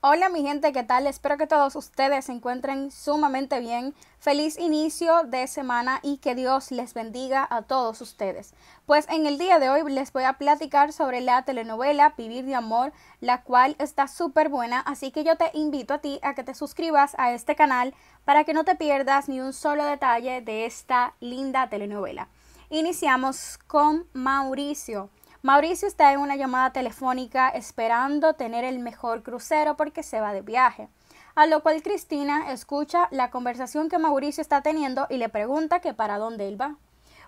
Hola mi gente, ¿qué tal? Espero que todos ustedes se encuentren sumamente bien. Feliz inicio de semana y que Dios les bendiga a todos ustedes. Pues en el día de hoy les voy a platicar sobre la telenovela Vivir de Amor, la cual está súper buena, así que yo te invito a ti a que te suscribas a este canal para que no te pierdas ni un solo detalle de esta linda telenovela. Iniciamos con Mauricio. Mauricio está en una llamada telefónica esperando tener el mejor crucero porque se va de viaje. A lo cual Cristina escucha la conversación que Mauricio está teniendo y le pregunta que para dónde él va.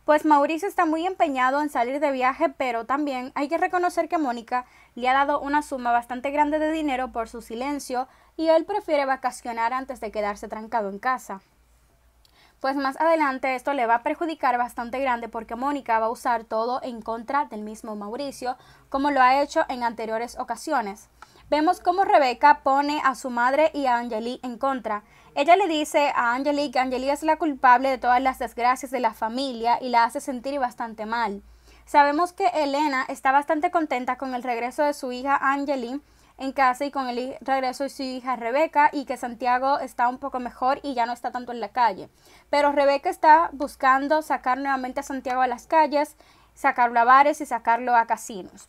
Pues Mauricio está muy empeñado en salir de viaje, pero también hay que reconocer que Mónica le ha dado una suma bastante grande de dinero por su silencio y él prefiere vacacionar antes de quedarse trancado en casa pues más adelante esto le va a perjudicar bastante grande porque Mónica va a usar todo en contra del mismo Mauricio, como lo ha hecho en anteriores ocasiones. Vemos cómo Rebeca pone a su madre y a Angeli en contra. Ella le dice a Angeli que Angeli es la culpable de todas las desgracias de la familia y la hace sentir bastante mal. Sabemos que Elena está bastante contenta con el regreso de su hija Angeli en casa y con el regreso de su hija Rebeca y que Santiago está un poco mejor y ya no está tanto en la calle. Pero Rebeca está buscando sacar nuevamente a Santiago a las calles, sacarlo a bares y sacarlo a casinos.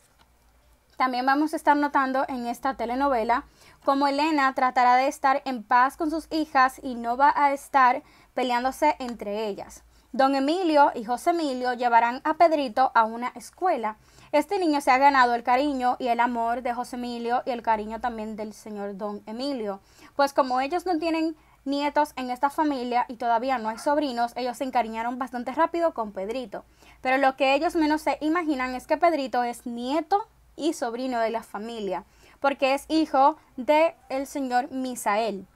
También vamos a estar notando en esta telenovela como Elena tratará de estar en paz con sus hijas y no va a estar peleándose entre ellas. Don Emilio y José Emilio llevarán a Pedrito a una escuela este niño se ha ganado el cariño y el amor de José Emilio y el cariño también del señor Don Emilio. Pues como ellos no tienen nietos en esta familia y todavía no hay sobrinos, ellos se encariñaron bastante rápido con Pedrito. Pero lo que ellos menos se imaginan es que Pedrito es nieto y sobrino de la familia, porque es hijo del el señor Misael.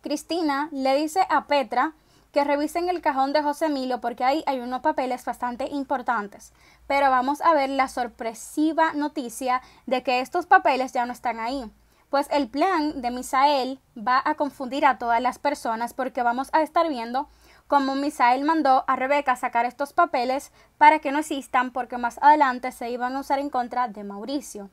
Cristina le dice a Petra que revisen el cajón de José Emilio porque ahí hay unos papeles bastante importantes. Pero vamos a ver la sorpresiva noticia de que estos papeles ya no están ahí. Pues el plan de Misael va a confundir a todas las personas porque vamos a estar viendo cómo Misael mandó a Rebeca sacar estos papeles para que no existan porque más adelante se iban a usar en contra de Mauricio.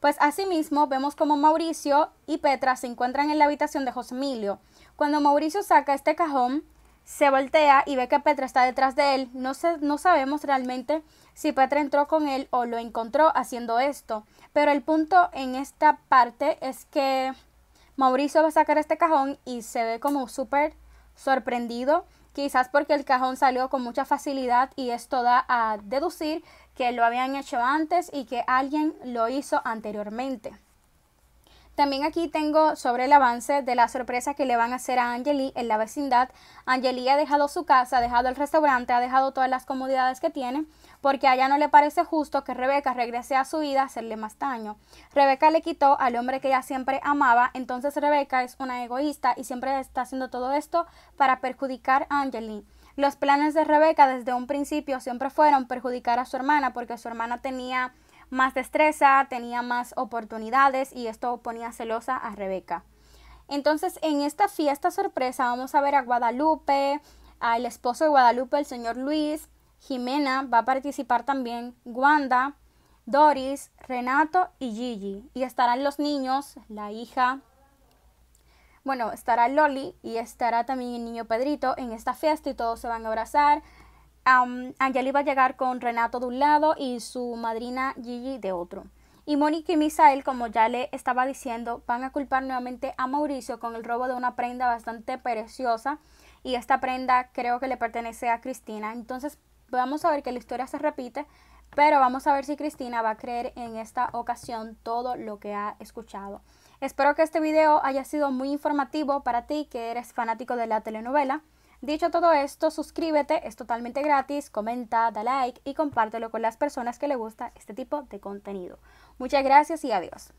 Pues asimismo vemos como Mauricio y Petra se encuentran en la habitación de José Emilio. Cuando Mauricio saca este cajón, se voltea y ve que Petra está detrás de él. No, se, no sabemos realmente si Petra entró con él o lo encontró haciendo esto. Pero el punto en esta parte es que Mauricio va a sacar este cajón y se ve como súper sorprendido. Quizás porque el cajón salió con mucha facilidad y esto da a deducir que lo habían hecho antes y que alguien lo hizo anteriormente. También aquí tengo sobre el avance de la sorpresa que le van a hacer a Angeli en la vecindad. Angeli ha dejado su casa, ha dejado el restaurante, ha dejado todas las comodidades que tiene, porque a ella no le parece justo que Rebeca regrese a su vida a hacerle más daño. Rebeca le quitó al hombre que ella siempre amaba, entonces Rebeca es una egoísta y siempre está haciendo todo esto para perjudicar a Angeli. Los planes de Rebeca desde un principio siempre fueron perjudicar a su hermana porque su hermana tenía más destreza, tenía más oportunidades y esto ponía celosa a Rebeca. Entonces, en esta fiesta sorpresa vamos a ver a Guadalupe, al esposo de Guadalupe, el señor Luis, Jimena, va a participar también Wanda, Doris, Renato y Gigi. Y estarán los niños, la hija, bueno, estará Loli y estará también el niño Pedrito en esta fiesta y todos se van a abrazar, Angel iba a llegar con Renato de un lado y su madrina Gigi de otro. Y Mónica y Misael, como ya le estaba diciendo, van a culpar nuevamente a Mauricio con el robo de una prenda bastante preciosa. Y esta prenda creo que le pertenece a Cristina. Entonces vamos a ver que la historia se repite, pero vamos a ver si Cristina va a creer en esta ocasión todo lo que ha escuchado. Espero que este video haya sido muy informativo para ti que eres fanático de la telenovela. Dicho todo esto, suscríbete, es totalmente gratis, comenta, da like y compártelo con las personas que le gusta este tipo de contenido. Muchas gracias y adiós.